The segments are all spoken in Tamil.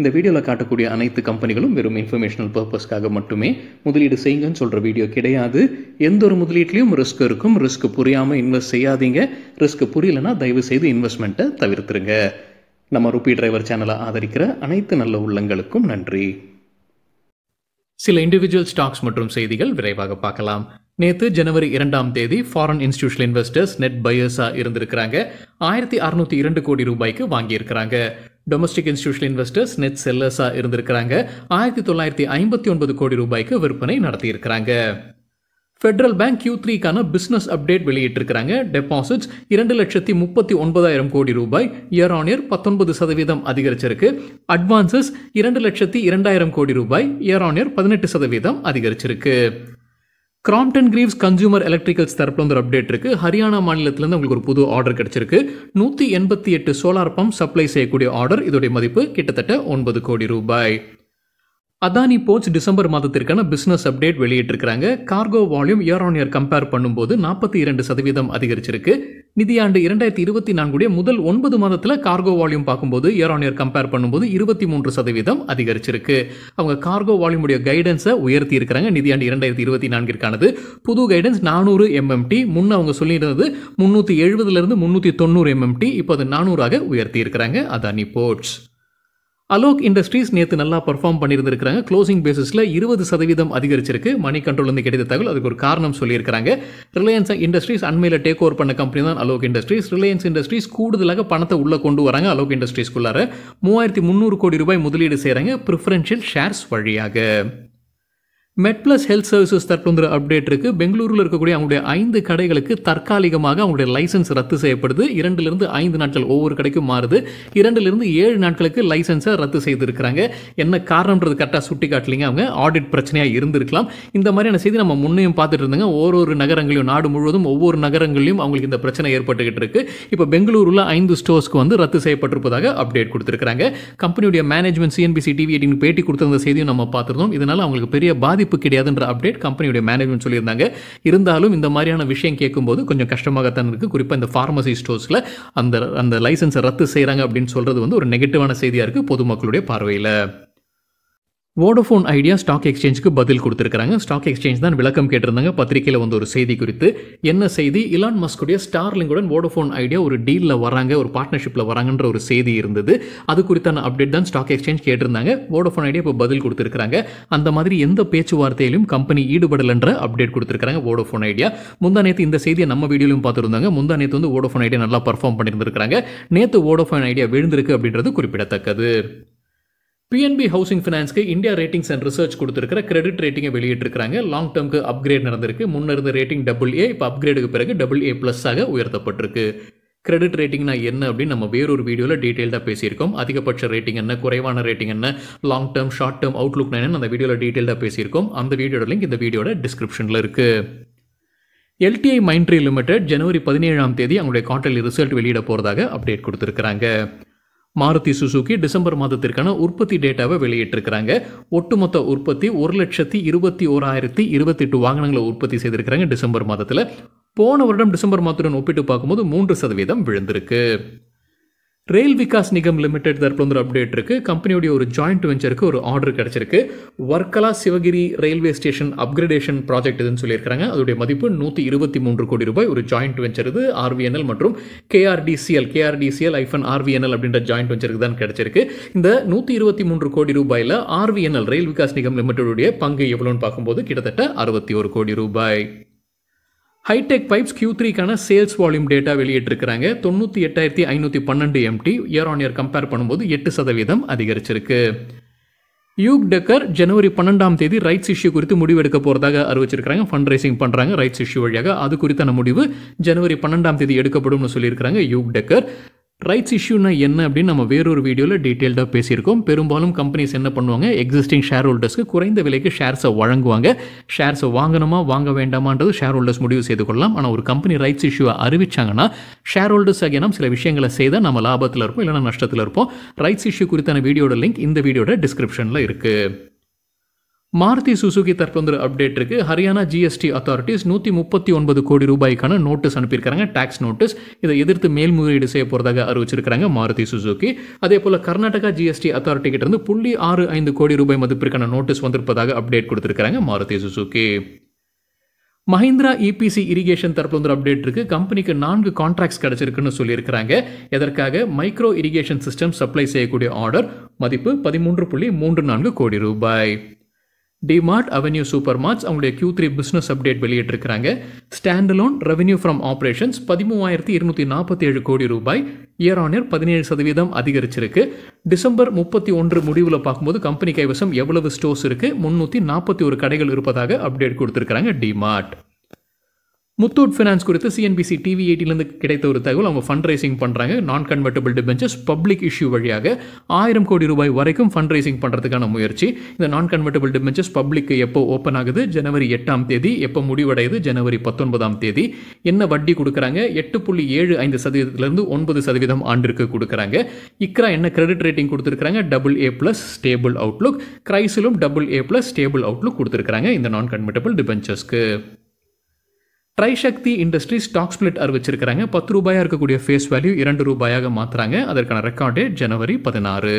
இந்த வீடியோவில் காட்டக்கூடிய அனைத்து கம்பெனிகளும் வெறும் இன்ஃபர்மேஷனல் பர்பஸ்க்காக மட்டுமே முதலீடு செய்யுங்கன்னு சொல்கிற வீடியோ கிடையாது எந்த ஒரு முதலீட்லேயும் ரிஸ்க் இருக்கும் ரிஸ்க் புரியாமல் இன்வெஸ்ட் செய்யாதீங்க ரிஸ்க் புரியலன்னா தயவு செய்து இன்வெஸ்ட்மெண்ட்டை தவிர்த்துருங்க நம்ம ருப்பி டிரைவர் சேனலை ஆதரிக்கிற அனைத்து நல்ல உள்ளங்களுக்கும் நன்றி சில இண்டிவிஜுவல் ஸ்டாக்ஸ் மற்றும் செய்திகள் விரைவாக பார்க்கலாம் நேற்று ஜனவரி இரண்டாம் தேதி ஃபாரின் இன்ஸ்டியூஷன் இன்வெஸ்டர்ஸ் நெட் பயர்ஸாக இருந்திருக்கிறாங்க ஆயிரத்தி அறுநூத்தி இரண்டு கோடி ரூபாய்க்கு வாங்கியிருக்கிறாங்க டொமஸ்டிக் இன்ஸ்டியூஷனல் இன்வெஸ்டர்ஸ் நெட் செல்லர்ஸாக இருந்திருக்கிறாங்க ஆயிரத்தி தொள்ளாயிரத்தி ஐம்பத்தி ஒன்பது கோடி ரூபாய்க்கு விற்பனை நடத்தியிருக்கிறாங்க ஃபெட்ரல் பேங்க் கியூ த்ரீக்கான பிஸ்னஸ் அப்டேட் வெளியிட்டிருக்கிறாங்க டெபாசிட்ஸ் இரண்டு லட்சத்தி முப்பத்தி ஒன்பதாயிரம் கோடி ரூபாய் இயர் ஆன் இயர் பத்தொன்பது சதவீதம் அதிகரிச்சிருக்கு அட்வான்சஸ் இரண்டு லட்சத்தி இரண்டாயிரம் கோடி ரூபாய் இயர் ஆன் இயர் பதினெட்டு சதவீதம் அதிகரிச்சிருக்கு கிராம்டன் கிரீவ்ஸ் கன்சியூமர் எலக்ட்ரிக்கல்ஸ் தரப்பில் வந்து ஒரு அப்டேட் இருக்கு ஹரியானா மாநிலத்திலேருந்து உங்களுக்கு ஒரு புது ஆர்டர் கிடச்சிருக்கு நூற்றி எண்பத்தி எட்டு சோலார் பம்ப் சப்ளை செய்யக்கூடிய ஆர்டர் இதோடைய மதிப்பு கிட்டத்தட்ட ஒன்பது கோடி ரூபாய் அதானி போர்ட்ஸ் டிசம்பர் மாதத்திற்கான பிஸ்னஸ் அப்டேட் வெளியிட்டிருக்கிறாங்க cargo volume year on year compare பண்ணும்போது நாற்பத்தி இரண்டு சதவீதம் அதிகரிச்சிருக்கு நிதியாண்டு இரண்டாயிரத்தி இருபத்தி நான்குடைய முதல் ஒன்பது மாதத்தில் கார்கோ வால்யூம் பார்க்கும்போது இயர் ஆன் இயர் கம்பேர் பண்ணும்போது இருபத்தி மூன்று சதவீதம் அதிகரிச்சிருக்கு அவங்க கார்கோ வால்யூம் உடைய கைடன்ஸை உயர்த்தி இருக்கிறாங்க நிதியாண்டு இரண்டாயிரத்தி இருபத்தி நான்கிற்கானது புது கைடன்ஸ் நானூறு எம்எம்டி முன்ன அவங்க சொல்லியிருந்தது முன்னூற்றி எழுபதுலேருந்து முன்னூற்றி தொண்ணூறு எம்எம்டி இப்போ அது நானூறாக உயர்த்தி இருக்கிறாங்க அதானி போர்ட்ஸ் அலோக் இண்டஸ்ட்ரீஸ் நேற்று நல்லா பர்ஃபார்ம் பண்ணியிருந்திருக்கிறாங்க க்ளோசிங் பேசிஸில் இருபது சதவீதம் அதிகரிச்சிருக்கு மணி கண்ட்ரோல்லேருந்து கிடைத்த தகவல் அதுக்கு ஒரு காரணம் சொல்லியிருக்கிறாங்க ரிலையன்ஸ் இண்டஸ்ட்ரீஸ் அண்மையில் டேக் ஓவர் பண்ண கம்பெனி தான் அலோக் இண்டஸ்ட்ரீஸ் ரிலையன்ஸ் இண்டஸ்ட்ரீஸ் கூடுதலாக பணத்தை உள்ளே கொண்டு வராங்க அலோக் இண்டஸ்ட்ரீஸ்குள்ளார மூவாயிரத்தி முந்நூறு கோடி ரூபாய் முதலீடு செய்கிறாங்க ப்ரிஃபரன்ஷியல் ஷேர்ஸ் வழியாக மெட்ப்ளஸ் ஹெல்த் சர்வீசஸ் தற்போங்கிற அப்டேட் இருக்குது பெங்களூரில் இருக்கக்கூடிய அவங்களுடைய ஐந்து கடைகளுக்கு தற்காலிகமாக அவங்களுடைய லைசன்ஸ் ரத்து செய்யப்படுது இரண்டுலேருந்து ஐந்து நாட்கள் ஒவ்வொரு கடைக்கும் மாறுது இரண்டுலேருந்து ஏழு நாட்களுக்கு லைசன்ஸை ரத்து செய்திருக்கிறாங்க என்ன காரணம்ன்றது கரெக்டாக சுட்டி காட்டலிங்க அவங்க ஆடிட் பிரச்சனையாக இருந்திருக்கலாம் இந்த மாதிரியான செய்தி நம்ம முன்னையும் பார்த்துட்டு இருந்தாங்க ஒரு நகரங்களையும் நாடு முழுவதும் ஒவ்வொரு நகரங்களிலும் அவங்களுக்கு இந்த பிரச்சனை ஏற்பட்டுக்கிட்டு இருக்கு இப்போ பெங்களூரில் ஐந்து ஸ்டோர்ஸ்க்கு வந்து ரத்து செய்யப்பட்டிருப்பதாக அப்டேட் கொடுத்துருக்காங்க கம்பெனியுடைய மேனேஜ்மெண்ட் சிஎன்பிசி டிவி எயிட்டின் பேட்டி கொடுத்திருந்த செய்தியும் நம்ம பார்த்துருந்தோம் இதனால் அவங்களுக்கு பெரிய பாதிப்பு வாய்ப்பு கிடையாதுன்ற அப்டேட் கம்பெனியுடைய மேனேஜ்மெண்ட் சொல்லியிருந்தாங்க இருந்தாலும் இந்த மாதிரியான விஷயம் கேட்கும்போது கொஞ்சம் கஷ்டமாகத்தான் இருக்குது குறிப்பாக இந்த ஃபார்மசி ஸ்டோர்ஸில் அந்த அந்த லைசன்ஸை ரத்து செய்கிறாங்க அப்படின்னு சொல்கிறது வந்து ஒரு நெகட்டிவான செய்தியாக இருக்குது பொதுமக்களுடைய பார்வையில் வோடஃபோன் ஐடியா ஸ்டாக் எக்ஸ்சேஞ்சுக்கு பதில் கொடுத்துருக்காங்க ஸ்டாக் எக்ஸ்சேஞ்ச் தான் விளக்கம் கேட்டிருந்தாங்க பத்திரிகையில் வந்து ஒரு செய்தி குறித்து என்ன செய்தி இலான் மஸ்குடைய ஸ்டார்லிங்குடன் வோடஃபோன் ஐடியா ஒரு டீலில் வராங்க ஒரு பார்ட்னர்ஷிப்பில் வராங்கன்ற ஒரு செய்தி இருந்தது அது குறித்தான அப்டேட் தான் ஸ்டாக் எக்ஸ்சேஞ்ச் கேட்டிருந்தாங்க வோடஃபோன் ஐடியா இப்போ பதில் கொடுத்துருக்காங்க அந்த மாதிரி எந்த பேச்சுவார்த்தையிலும் கம்பெனி ஈடுபடலைன்ற அப்டேட் கொடுத்துருக்காங்க வோடஃபோன் ஐடியா முந்தா நேற்று இந்த செய்தியை நம்ம வீடியோலையும் பார்த்துருந்தாங்க முந்தா நேற்று வந்து வோடஃபோன் ஐடியா நல்லா பர்ஃபார்ம் பண்ணியிருந்திருக்காங்க நேற்று வோடஃபோன் ஐடியா விழுந்திருக்கு அப்படின்றது குறிப்பிடத்தக்கது பிஎன்பி ஹவுசிங் ஃபினான்ஸ்க்கு இந்தியா ரேட்டிங்ஸ் அண்ட் ரிசர்ச் கொடுத்துருக்கிற கிரெடிட் ரேட்டிங்கை வெளியிட்டிருக்காங்க லாங் டேர்முக்கு அப்கிரேட் நடந்திருக்கு முன்ன இருந்த ரேட்டிங் டபுள் ஏ இப்போ அப்கிரேடுக்கு பிறகு டபுள் ஏ ப்ளஸ்ஸாக உயர்த்தப்பட்டிருக்கு கிரெடிட் ரேட்டிங்னா என்ன அப்படின்னு நம்ம வேறொரு வீடியோவில் டீட்டெயில்டாக பேசியிருக்கோம் அதிகபட்ச ரேட்டிங் என்ன குறைவான ரேட்டிங் என்ன long term short term outlook என்னன்னு அந்த வீடியோவில் டீட்டெயில்டாக பேசியிருக்கோம் அந்த வீடியோட லிங்க் இந்த வீடியோட டிஸ்கிரிப்ஷனில் இருக்குது எல்டிஐ மைண்ட்ரி லிமிடெட் ஜனவரி பதினேழாம் தேதி அவங்களுடைய குவார்டர்லி ரிசல்ட் வெளியிட போகிறதாக அப்டேட் கொடுத்துருக்காங்க மாருதி சுசுகி டிசம்பர் மாதத்திற்கான உற்பத்தி டேட்டாவை வெளியிட்டிருக்கிறாங்க ஒட்டுமொத்த உற்பத்தி ஒரு லட்சத்தி இருபத்தி ஓராயிரத்தி இருபத்தி எட்டு வாகனங்களை உற்பத்தி செய்திருக்கிறாங்க டிசம்பர் மாதத்தில் போன வருடம் டிசம்பர் மாதத்துடன் ஒப்பிட்டு பார்க்கும்போது மூன்று சதவீதம் விழுந்திருக்கு ரயில் விகாஸ் நிகம் லிமிடெட் வந்து ஒரு அப்டேட் இருக்குது கம்பெனியோடைய ஒரு ஜாயிண்ட் வெஞ்சருக்கு ஒரு ஆர்டர் கிடச்சிருக்கு Varkala Sivagiri railway station upgradation project இதுன்னு சொல்லியிருக்காங்க அதோடைய மதிப்பு நூற்றி இருபத்தி மூன்று கோடி ரூபாய் ஒரு ஜாயிண்ட் வெஞ்சர் இது ஆர்விஎன்எல் மற்றும் கேஆர்டிசிஎல் கேஆர்டிசிஎல் ஐஃபன் ஆர்விஎன்எல் அப்படின்ற ஜாயிண்ட் வெஞ்சருக்கு தான் கிடச்சிருக்கு இந்த நூற்றி இருபத்தி மூன்று கோடி ரூபாயில் ஆர்விஎன்எல் ரயில் விகாஸ் நிகம் லிமிடெடுடைய பங்கு எவ்வளோன்னு பார்க்கும்போது கிட்டத்தட்ட அறுபத்தி ஒரு கோடி ரூபாய் ஹைடெக் பைப்ஸ் கியூ த்ரீக்கான சேல்ஸ் வால்யூம் டேட்டா வெளியிட்டிருக்கிறாங்க தொண்ணூற்றி எட்டாயிரத்தி ஐநூற்றி பன்னெண்டு MT year on year compare பண்ணும்போது எட்டு சதவீதம் அதிகரிச்சிருக்கு யூக் டெக்கர் ஜனவரி பன்னெண்டாம் தேதி ரைட்ஸ் இஷ்யூ குறித்து முடிவு எடுக்க போகிறதாக அறிவிச்சிருக்காங்க ஃபண்ட் ரைசிங் பண்ணுறாங்க ரைட்ஸ் இஷ்யூ வழியாக அது குறித்தான முடிவு ஜனவரி பன்னெண்டாம் தேதி எடுக்கப்படும்னு சொல்லியிருக்கிறாங்க யூக் டெக்கர் ரைட்ஸ் இஷ்யூனா என்ன அப்படின்னு நம்ம வேறொரு வீடியோவில் டீட்டெயில்டாக பேசியிருக்கோம் பெரும்பாலும் கம்பெனிஸ் என்ன பண்ணுவாங்க எக்ஸிஸ்டிங் ஷேர் ஹோல்டர்ஸ்க்கு குறைந்த விலைக்கு ஷேர்ஸை வழங்குவாங்க ஷேர்ஸை வாங்கணுமா வாங்க வேண்டாமான்றது ஷேர் ஹோல்டர்ஸ் முடிவு செய்து கொள்ளலாம் ஆனால் ஒரு கம்பெனி ரைட்ஸ் இஷ்யூவை அறிவிச்சாங்கன்னா ஷேர் ஹோல்டர்ஸ் ஆகிய சில விஷயங்களை செய்தால் நம்ம லாபத்தில் இருப்போம் இல்லைனா நஷ்டத்தில் இருப்போம் ரைட்ஸ் இஷ்யூ குறித்தான வீடியோட லிங்க் இந்த வீடியோட டிஸ்கிரிப்ஷனில் இருக்குது மாருதி சுசுகி தற்போது ஒரு அப்டேட் இருக்குது ஹரியானா ஜிஎஸ்டி அத்தாரிட்டிஸ் நூற்றி முப்பத்தி ஒன்பது கோடி ரூபாய்க்கான நோட்டீஸ் அனுப்பியிருக்காங்க டேக்ஸ் நோட்டீஸ் இதை எதிர்த்து மேல்முறையீடு செய்ய போகிறதாக அறிவிச்சிருக்கிறாங்க மாருதி சுசுகி அதே போல் கர்நாடகா ஜிஎஸ்டி அத்தாரிட்டி கிட்டேருந்து புள்ளி ஆறு ஐந்து கோடி ரூபாய் மதிப்பிற்கான நோட்டீஸ் வந்திருப்பதாக அப்டேட் கொடுத்துருக்காங்க Maruti Suzuki Mahindra EPC irrigation தரப்பில் வந்து அப்டேட் இருக்கு கம்பெனிக்கு நான்கு கான்ட்ராக்ட்ஸ் கிடைச்சிருக்குன்னு சொல்லியிருக்கிறாங்க எதற்காக மைக்ரோ இரிகேஷன் சிஸ்டம் சப்ளை செய்யக்கூடிய ஆர்டர் மதிப்பு பதிமூன்று புள்ளி மூன்று நான்கு கோடி ரூபாய் டிமார்ட் அவென்யூ சூப்பர் மார்ட்ஸ் அவங்களுடைய கியூ த்ரீ பிஸ்னஸ் அப்டேட் வெளியிட்டிருக்கிறாங்க ஸ்டாண்டலோன் ரெவன்யூ ஃப்ரம் ஆப்ரேஷன்ஸ் பதிமூவாயிரத்தி இருநூற்றி நாற்பத்தி ஏழு கோடி ரூபாய் இயர் ஆன் இயர் பதினேழு சதவீதம் அதிகரிச்சிருக்கு டிசம்பர் முப்பத்தி ஒன்று முடிவில் பார்க்கும்போது கம்பெனி கைவசம் எவ்வளவு ஸ்டோர்ஸ் இருக்குது முன்னூற்றி நாற்பத்தி ஒரு கடைகள் இருப்பதாக அப்டேட் கொடுத்துருக்காங்க டிமார்ட் முத்தூட் ஃபினான்ஸ் குறித்து சிஎன்பிசி டிவி எயிட்டிலேருந்து கிடைத்த ஒரு தகவல் அவங்க ஃபண்ட் ரைசிங் பண்ணுறாங்க நான் கன்வெர்டபிள் டிபென்ச்சர்ஸ் பப்ளிக் இஷ்யூ வழியாக ஆயிரம் கோடி ரூபாய் வரைக்கும் ஃபண்ட் ரைசிங் பண்ணுறதுக்கான முயற்சி இந்த நான் கன்வெர்டபிள் டிபென்ச்சர்ஸ் பப்ளிக்கு எப்போ ஓப்பன் ஆகுது ஜனவரி எட்டாம் தேதி எப்போ முடிவடையுது ஜனவரி பத்தொன்பதாம் தேதி என்ன வட்டி கொடுக்குறாங்க எட்டு புள்ளி ஏழு ஐந்து சதவீதத்திலிருந்து ஒன்பது சதவீதம் ஆண்டிற்கு கொடுக்குறாங்க இக்ரா என்ன கிரெடிட் ரேட்டிங் கொடுத்துருக்காங்க double A plus stable outlook கிரைஸிலும் double A plus stable outlook கொடுத்துருக்காங்க இந்த நான் கன்வெர்ட்டபிள் டிபென்ச்சர்ஸ்க்கு ட்ரைசக்தி இண்டஸ்ட்ரி ஸ்டாக் ஸ்பிளிட் அறிவிச்சிருக்கிறாங்க பத்து ரூபாயாக இருக்கக்கூடிய ஃபேஸ் வேல்யூ இரண்டு ரூபாயாக மாற்றுறாங்க அதற்கான ரெக்கார்டு ஜனவரி பதினாறு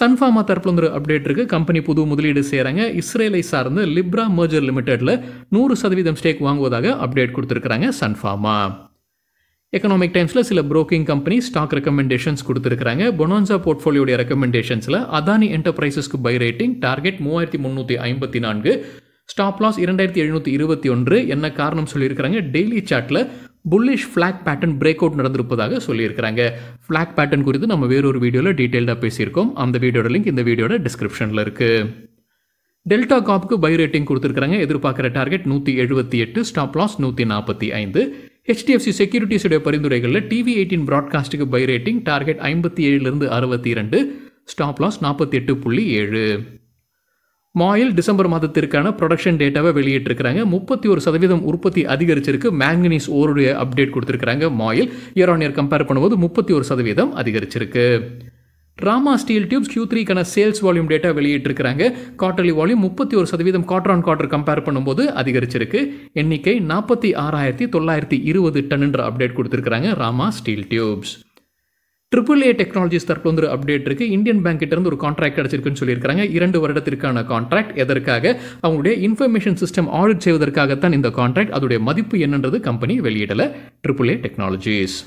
சன்ஃபார்மா தரப்புல ஒரு அப்டேட் இருக்குது கம்பெனி புது முதலீடு செய்கிறாங்க இஸ்ரேலை சார்ந்து லிப்ரா மர்ஜர் லிமிட்டெடில் நூறு சதவீதம் ஸ்டேக் வாங்குவதாக அப்டேட் கொடுத்துருக்குறாங்க சன்ஃபார்மா எக்கனாமிக் டைம்ஸில் சில ப்ரோக்கிங் கம்பெனி ஸ்டாக் ரெக்கமெண்டேஷன்ஸ் கொடுத்துருக்குறாங்க பொனான்சா போர்ட்ஃபோலியோடைய ரெக்கமெண்டேஷன்ஸில் அதானி என்டர்பிரைசஸ்க்கு பை ரேட்டிங் டார்கெட் மூவாயிரத்தி முந்நூற்றி ஐம்பத்தி நான்கு ஸ்டாப் லாஸ் இரண்டாயிரத்தி எழுநூற்றி இருபத்தி ஒன்று என்ன காரணம் சொல்லியிருக்கிறாங்க டெய்லி சாட்டில் bullish flag pattern break out நடந்திருப்பதாக சொல்லியிருக்கிறாங்க ஃப்ளாக் பேட்டர்ன் குறித்து நம்ம வேறொரு வீடியோவில் டீட்டெயில்டாக பேசியிருக்கோம் அந்த வீடியோட லிங்க் இந்த வீடியோட டிஸ்கிரிப்ஷனில் இருக்குது டெல்டா காப்புக்கு பை ரேட்டிங் கொடுத்துருக்காங்க எதிர்பார்க்குற டார்கெட் நூற்றி எழுபத்தி எட்டு ஸ்டாப் லாஸ் நூற்றி நாற்பத்தி ஐந்து ஹெச்டிஎஃப்சி செக்யூரிட்டிஸுடைய பரிந்துரைகளில் டிவி எயிட்டின் ப்ராட்காஸ்ட்டுக்கு பை ரேட்டிங் டார்கெட் ஐம்பத்தி ஏழுலேருந்து அறுபத்தி இரண்டு ஸ்டாப் லாஸ் நாற்பத்தி எட்டு புள்ளி ஏழு மாயில் டிசம்பர் மாதத்திற்கான ப்ரொடக்ஷன் டேட்டாவை வெளியிட்டிருக்கிறாங்க முப்பத்தி ஒரு சதவீதம் உற்பத்தி அதிகரிச்சிருக்கு மேங்கனீஸ் ஓருடைய அப்டேட் கொடுத்துருக்காங்க MOIL year on year compare பண்ணும்போது முப்பத்தி ஒரு சதவீதம் அதிகரிச்சிருக்கு ராமா ஸ்டீல் டியூப்ஸ் கியூ த்ரீக்கான சேல்ஸ் வால்யூம் டேட்டா வெளியிட்டிருக்கிறாங்க குவார்டர்லி வால்யூம் முப்பத்தி ஒரு சதவீதம் குவார்டர் ஆன் குவார்டர் கம்பேர் பண்ணும்போது அதிகரிச்சிருக்கு எண்ணிக்கை நாற்பத்தி ஆறாயிரத்தி தொள்ளாயிரத்தி இருபது டன்னுன்ற அப்டேட் கொடுத்துருக்காங்க Rama steel tubes triple A technologies தற்போது வந்து ஒரு அப்டேட் இருக்குது இந்தியன் பேங்க் இருந்து ஒரு கான்ட்ராக்ட் கிடச்சிருக்குன்னு சொல்லியிருக்காங்க இரண்டு வருடத்திற்கான கான்ட்ராக்ட் எதற்காக அவங்களுடைய இன்ஃபர்மேஷன் சிஸ்டம் ஆடிட் செய்வதற்காகத்தான் இந்த கான்ட்ராக்ட் அதோடைய மதிப்பு என்னன்றது கம்பெனி வெளியிடலை triple A technologies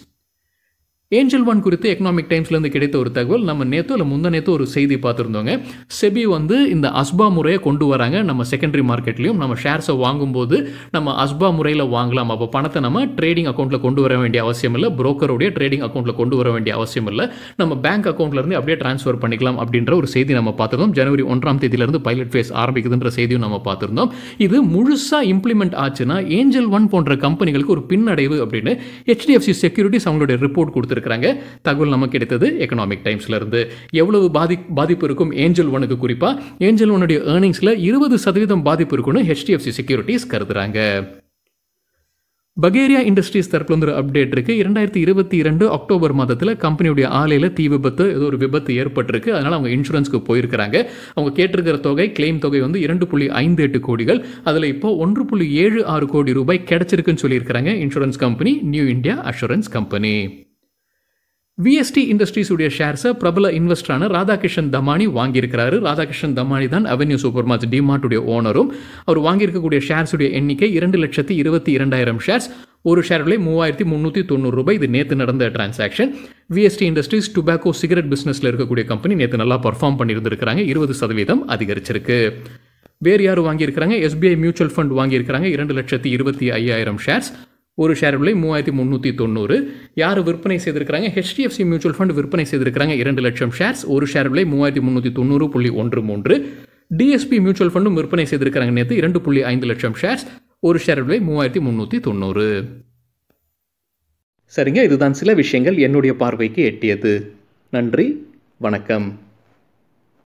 Angel One குறித்து எக்கனாமிக் டைம்ஸ்லேருந்து கிடைத்த ஒரு தகவல் நம்ம நேற்று இல்லை முந்த நேற்று ஒரு செய்தி பார்த்துருந்தோங்க செபி வந்து இந்த அஸ்பா முறையை கொண்டு வராங்க நம்ம செகண்டரி மார்க்கெட்லையும் நம்ம ஷேர்ஸை வாங்கும்போது நம்ம அஸ்பா முறையில் வாங்கலாம் அப்போ பணத்தை நம்ம ட்ரேடிங் அக்கௌண்ட்டில் கொண்டு வர வேண்டிய அவசியம் இல்லை புரோக்கருடைய ட்ரேடிங் அக்கௌண்ட்டில் கொண்டு வர வேண்டிய அவசியம் இல்லை நம்ம பேங்க் அக்கௌண்ட்லேருந்து அப்படியே ட்ரான்ஸ்ஃபர் பண்ணிக்கலாம் அப்படின்ற ஒரு செய்தி நம்ம பார்த்துருந்தோம் ஜனவரி ஒன்றாம் தேதியிலேருந்து பைலட் ஃபேஸ் ஆரம்பிக்குதுன்ற செய்தியும் நம்ம பார்த்துருந்தோம் இது முழுசாக இம்ப்ளிமெண்ட் ஆச்சுன்னா ஏஞ்சல் ஒன் போன்ற கம்பெனிகளுக்கு ஒரு பின்னடைவு அப்படின்னு ஹெச்டிஎஃப்சி செக்யூரிட்டிஸ் அவங்களுடைய ரிப்போர்ட் கொடுத்துருக்கு கொடுத்துருக்குறாங்க தகவல் நமக்கு கிடைத்தது எக்கனாமிக் டைம்ஸ்ல இருந்து எவ்வளவு பாதி பாதிப்பு இருக்கும் ஏஞ்சல் ஒனுக்கு குறிப்பாக ஏஞ்சல் ஒனுடைய ஏர்னிங்ஸ்ல இருபது சதவீதம் பாதிப்பு இருக்கும்னு ஹெச்டிஎஃப்சி செக்யூரிட்டிஸ் கருதுறாங்க பகேரியா இண்டஸ்ட்ரீஸ் தரப்புல ஒரு அப்டேட் இருக்குது இரண்டாயிரத்தி இருபத்தி இரண்டு அக்டோபர் மாதத்தில் கம்பெனியுடைய ஆலையில் தீ விபத்து ஏதோ ஒரு விபத்து ஏற்பட்டிருக்கு அதனால் அவங்க இன்சூரன்ஸ்க்கு போயிருக்கிறாங்க அவங்க கேட்டிருக்கிற தொகை கிளைம் தொகை வந்து இரண்டு புள்ளி ஐந்து எட்டு கோடிகள் அதில் இப்போ ஒன்று புள்ளி ஏழு ஆறு கோடி ரூபாய் கிடைச்சிருக்குன்னு சொல்லியிருக்கிறாங்க insurance company New India Assurance company VST இண்டஸ்ட்ரீஸுடைய ஷேர்ஸை பிரபல இன்வெஸ்டரான ராதாகிருஷ்ணன் தமானி வாங்கியிருக்கிறாரு ராதாகிருஷ்ணன் தமானி தான் அவென்யூ சூப்பர் மார்ட் டிமார்ட்டுடைய ஓனரும் அவர் வாங்கியிருக்கக்கூடிய ஷேர்ஸுடைய எண்ணிக்கை இரண்டு லட்சத்தி இருபத்தி இரண்டாயிரம் ஷேர்ஸ் ஒரு ஷேர் விலை மூவாயிரத்தி முந்நூற்றி தொண்ணூறு ரூபாய் இது நேற்று நடந்த transaction VST industries tobacco cigarette பிஸ்னஸில் இருக்கக்கூடிய கம்பெனி நேற்று நல்லா பர்ஃபார்ம் பண்ணியிருந்திருக்கிறாங்க இருபது சதவீதம் அதிகரிச்சிருக்கு வேறு யார் வாங்கியிருக்கிறாங்க எஸ்பிஐ மியூச்சுவல் ஃபண்ட் வாங்கியிருக்கிறாங்க இரண்டு லட்சத்தி இருபத்தி ஐயாயிரம் ஷேர்ஸ் ஒரு ஷேர் விலை மூவாயிரத்தி முந்நூற்றி தொண்ணூறு யார் விற்பனை செய்திருக்கிறாங்க ஹெச்டிஎஃப்சி மியூச்சுவல் ஃபண்ட் விற்பனை செய்திருக்கிறாங்க இரண்டு லட்சம் ஷேர்ஸ் ஒரு ஷேர் விலை மூவாயிரத்தி முந்நூற்றி தொண்ணூறு புள்ளி ஒன்று மூன்று டிஎஸ்பி மியூச்சுவல் ஃபண்டும் விற்பனை செய்திருக்கிறாங்க நேற்று இரண்டு புள்ளி ஐந்து லட்சம் ஷேர்ஸ் ஒரு ஷேர் விலை மூவாயிரத்தி முந்நூற்றி தொண்ணூறு சரிங்க இதுதான் சில விஷயங்கள் என்னுடைய பார்வைக்கு எட்டியது நன்றி வணக்கம்